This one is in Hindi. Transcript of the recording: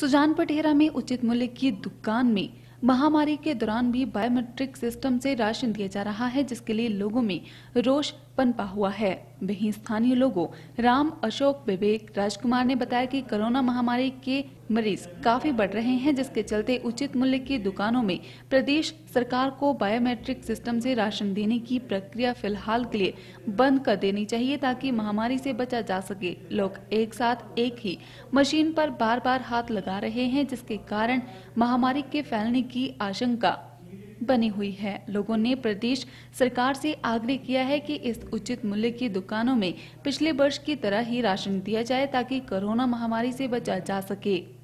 सुजान पटेरा में उचित मूल्य की दुकान में महामारी के दौरान भी बायोमेट्रिक सिस्टम से राशन दिया जा रहा है जिसके लिए लोगों में रोष पनपा हुआ है वहीं स्थानीय लोगों राम अशोक विवेक राजकुमार ने बताया कि कोरोना महामारी के मरीज काफी बढ़ रहे हैं जिसके चलते उचित मूल्य की दुकानों में प्रदेश सरकार को बायोमेट्रिक सिस्टम से राशन देने की प्रक्रिया फिलहाल के लिए बंद कर देनी चाहिए ताकि महामारी से बचा जा सके लोग एक साथ एक ही मशीन पर बार बार हाथ लगा रहे हैं जिसके कारण महामारी के फैलने की आशंका बनी हुई है लोगों ने प्रदेश सरकार से आग्रह किया है कि इस उचित मूल्य की दुकानों में पिछले वर्ष की तरह ही राशन दिया जाए ताकि कोरोना महामारी से बचा जा सके